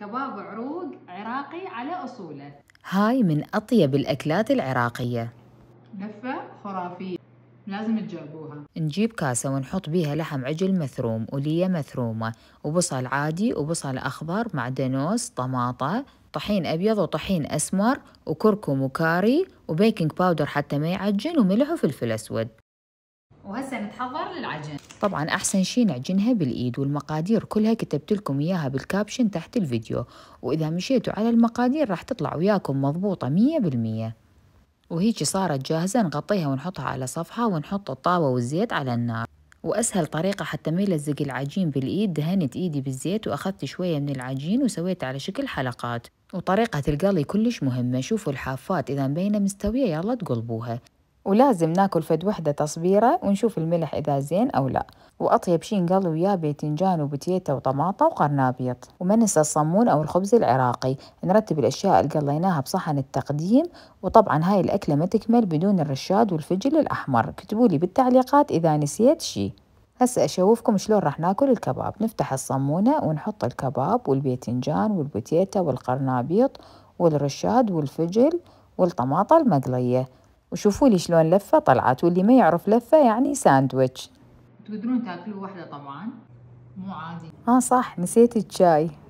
كباب عروق عراقي على أصوله هاي من أطيب الأكلات العراقية لفة خرافية لازم تجربوها نجيب كاسة ونحط بيها لحم عجل مثروم ولية مثرومة وبصل عادي وبصل أخضر مع دنوس طماطة طحين أبيض وطحين أسمر وكركم وكاري وبيكنج باودر حتى ما يعجن وملح وفلفل أسود وهسه نتحضر للعجن طبعا احسن شيء نعجنها بالايد والمقادير كلها كتبت لكم اياها بالكابشن تحت الفيديو واذا مشيتوا على المقادير راح تطلع وياكم مضبوطه 100% وهيجي صارت جاهزه نغطيها ونحطها على صفحه ونحط الطاوه والزيت على النار وأسهل طريقة حتى ما يلزق العجين بالإيد دهنت إيدي بالزيت وأخذت شوية من العجين وسويت على شكل حلقات وطريقة القلي كلش مهمة شوفوا الحافات إذا مبينة مستوية يلا تقلبوها ولازم ناكل فد وحدة تصبيرة ونشوف الملح إذا زين أو لا وأطيب شي انقالوا وياه بيتنجان وبتيتة وطماطة وقرن أبيض وما ننسى الصمون أو الخبز العراقي نرتب الأشياء اللي قليناها بصحن التقديم وطبعا هاي الأكلة ما تكمل بدون الرشاد والفجل الأحمر كتبوا لي بالتعليقات إذا نسيت شي هسه أشوفكم شلون راح ناكل الكباب نفتح الصمونة ونحط الكباب والبيتنجان والبتيتة والقرنابيط والرشاد والفجل والطماطة المقلية وشوفوا لي شلون لفة طلعت واللي ما يعرف لفة يعني ساندويتش تقدرون تاكلوا واحدة طبعا مو عادي اه صح نسيت الشاي